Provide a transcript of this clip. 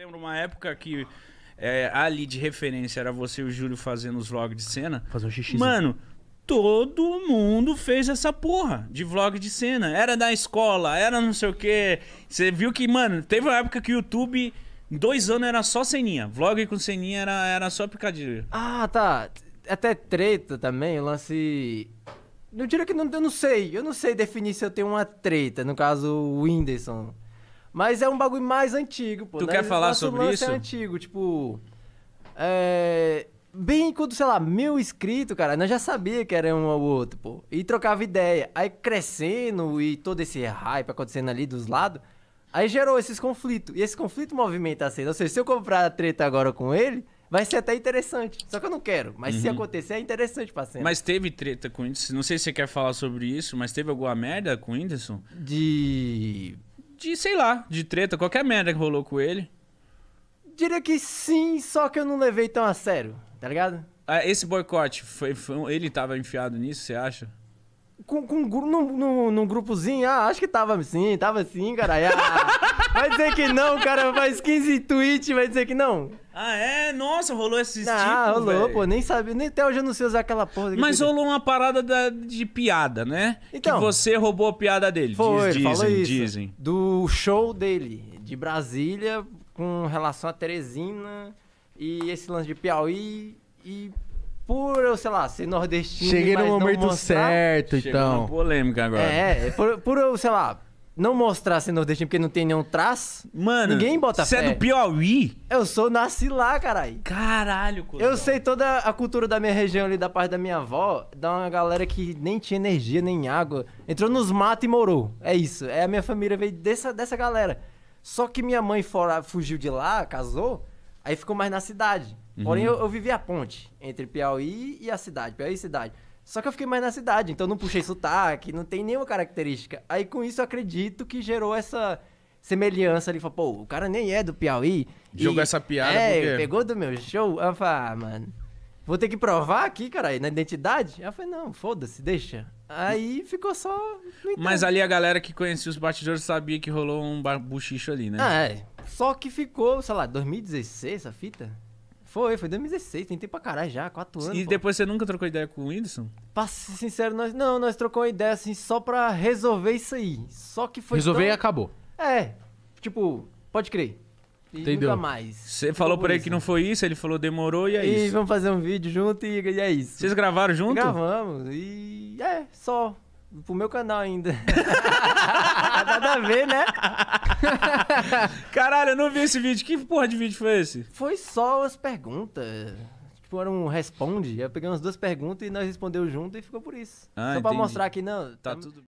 Lembro uma época que é, ali de referência era você e o Júlio fazendo os vlogs de cena. Fazer um xixi. Mano, todo mundo fez essa porra de vlog de cena. Era da escola, era não sei o quê. Você viu que, mano, teve uma época que o YouTube, dois anos era só ceninha. Vlog com ceninha era, era só picadilha. Ah, tá. É até treta também, o lance. Eu diria que não, eu não sei. Eu não sei definir se eu tenho uma treta. No caso, o Whindersson. Mas é um bagulho mais antigo, pô. Tu né? quer falar Nosso sobre lance é isso? é antigo, tipo. É. Bem quando, sei lá, mil inscritos, cara, nós já sabia que era um ou outro, pô. E trocava ideia. Aí crescendo e todo esse hype acontecendo ali dos lados. Aí gerou esses conflitos. E esse conflito movimenta a cena. Ou seja, se eu comprar a treta agora com ele, vai ser até interessante. Só que eu não quero. Mas uhum. se acontecer, é interessante pra cena. Mas teve treta com o Whindersson? Não sei se você quer falar sobre isso, mas teve alguma merda com o Whindersson? De de, sei lá, de treta, qualquer merda que rolou com ele. Diria que sim, só que eu não levei tão a sério, tá ligado? Ah, esse boicote, foi, foi, ele tava enfiado nisso, você acha? Com, com num, num, num, grupozinho, ah, acho que tava sim, tava sim, cara. Ah, Vai dizer que não, o cara faz 15 tweets, vai dizer que não. Ah, é? Nossa, rolou esses ah, tipos, Ah, rolou, véio. pô. Nem sabia, nem até hoje eu não sei usar aquela porra. Mas que... rolou uma parada da, de piada, né? Então, que você roubou a piada dele. Foi, Diz, dizem, isso, dizem. Do show dele, de Brasília, com relação a Teresina e esse lance de Piauí e por eu, sei lá, ser nordestino. Cheguei no momento mostrar, certo, então. Chegou polêmica agora. É, por, por eu, sei lá, não mostrar ser nordestino porque não tem nenhum traço, Mano, ninguém bota fé. Você é do Piauí? Eu sou, nasci lá, caralho. Caralho, Eu sei toda a cultura da minha região ali, da parte da minha avó, da uma galera que nem tinha energia, nem água. Entrou nos matos e morou. É isso. É a minha família veio dessa, dessa galera. Só que minha mãe fora, fugiu de lá, casou, aí ficou mais na cidade. Uhum. Porém, uhum. eu, eu vivi a ponte entre Piauí e a cidade, Piauí e cidade. Só que eu fiquei mais na cidade, então não puxei sotaque, não tem nenhuma característica. Aí com isso eu acredito que gerou essa semelhança ali. Falou, pô, o cara nem é do Piauí. Jogou e, essa piada é, porque... pegou do meu show. ela eu falei, ah, mano, vou ter que provar aqui, cara, na identidade. ela eu falei, não, foda-se, deixa. Aí ficou só... Mas ali a galera que conhecia os batidores sabia que rolou um buchicho ali, né? Ah, é. Só que ficou, sei lá, 2016 essa fita? Foi, foi 2016, tentei pra caralho já, 4 anos. E pô. depois você nunca trocou ideia com o Whindersson? Pra ser sincero, nós, não, nós trocamos ideia assim só pra resolver isso aí. Só que foi. Resolver tão... e acabou. É, tipo, pode crer. E Entendeu? nunca mais. Você falou por aí isso. que não foi isso, ele falou demorou e é e isso. E vamos fazer um vídeo junto e, e é isso. Vocês gravaram junto? Gravamos e é, só pro meu canal ainda. Nada a ver, né? Caralho, eu não vi esse vídeo. Que porra de vídeo foi esse? Foi só as perguntas. Tipo, era um responde. Eu peguei umas duas perguntas e nós respondeu junto e ficou por isso. Ah, só pra mostrar que não. Tá, tá tudo